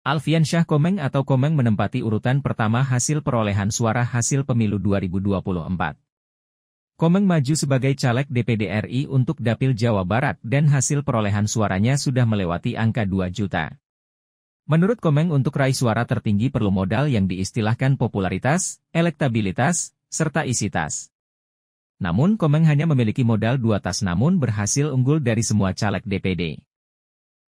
Alfian Syah Komeng atau Komeng menempati urutan pertama hasil perolehan suara hasil pemilu 2024. Komeng maju sebagai caleg DPD RI untuk Dapil Jawa Barat dan hasil perolehan suaranya sudah melewati angka 2 juta. Menurut Komeng untuk raih suara tertinggi perlu modal yang diistilahkan popularitas, elektabilitas, serta isitas. Namun Komeng hanya memiliki modal dua tas namun berhasil unggul dari semua caleg DPD.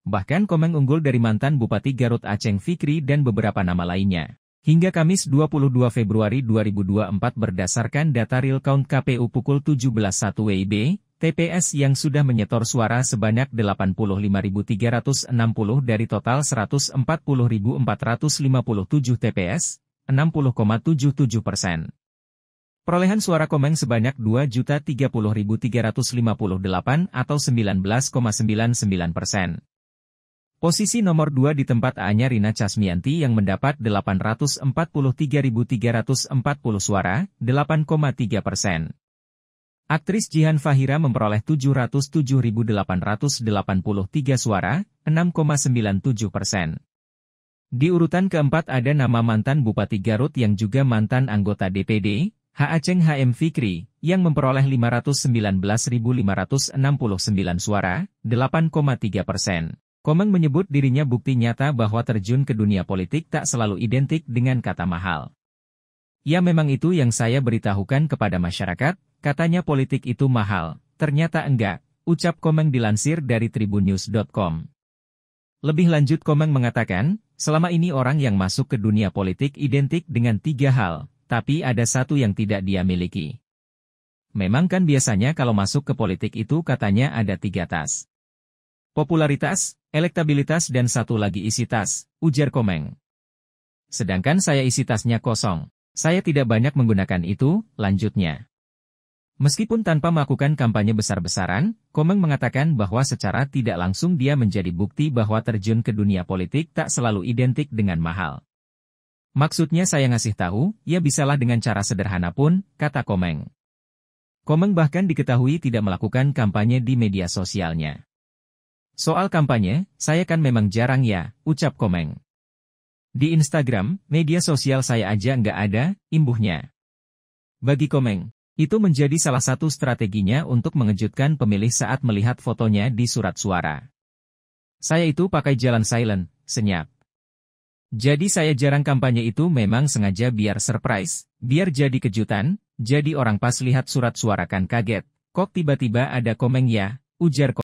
Bahkan Komeng unggul dari mantan Bupati Garut Aceng Fikri dan beberapa nama lainnya. Hingga Kamis 22 Februari 2024 berdasarkan data real count KPU pukul 17.01 WIB, TPS yang sudah menyetor suara sebanyak 85.360 dari total 140.457 TPS, 60,77 persen. Perolehan suara Komeng sebanyak 2.030.358 atau 19,99 persen. Posisi nomor 2 di tempat A-nya Rina Casmianti yang mendapat 843.340 suara, 8,3 persen. Aktris Jihan Fahira memperoleh 707.883 suara, 6,97 persen. Di urutan keempat ada nama mantan Bupati Garut yang juga mantan anggota DPD, H. Aceng HM Fikri, yang memperoleh 519.569 suara, 8,3 persen. Komeng menyebut dirinya bukti nyata bahwa terjun ke dunia politik tak selalu identik dengan kata mahal. Ya memang itu yang saya beritahukan kepada masyarakat, katanya politik itu mahal, ternyata enggak, ucap Komeng dilansir dari tribunnews.com. Lebih lanjut Komeng mengatakan, selama ini orang yang masuk ke dunia politik identik dengan tiga hal, tapi ada satu yang tidak dia miliki. Memang kan biasanya kalau masuk ke politik itu katanya ada tiga tas. Popularitas, elektabilitas dan satu lagi isi tas, ujar Komeng. Sedangkan saya isi tasnya kosong. Saya tidak banyak menggunakan itu, lanjutnya. Meskipun tanpa melakukan kampanye besar-besaran, Komeng mengatakan bahwa secara tidak langsung dia menjadi bukti bahwa terjun ke dunia politik tak selalu identik dengan mahal. Maksudnya saya ngasih tahu, ya bisalah dengan cara sederhana pun, kata Komeng. Komeng bahkan diketahui tidak melakukan kampanye di media sosialnya. Soal kampanye, saya kan memang jarang ya, ucap Komeng. Di Instagram, media sosial saya aja nggak ada, imbuhnya. Bagi Komeng, itu menjadi salah satu strateginya untuk mengejutkan pemilih saat melihat fotonya di surat suara. Saya itu pakai jalan silent, senyap. Jadi saya jarang kampanye itu memang sengaja biar surprise, biar jadi kejutan, jadi orang pas lihat surat suara kan kaget, kok tiba-tiba ada Komeng ya, ujar Komeng.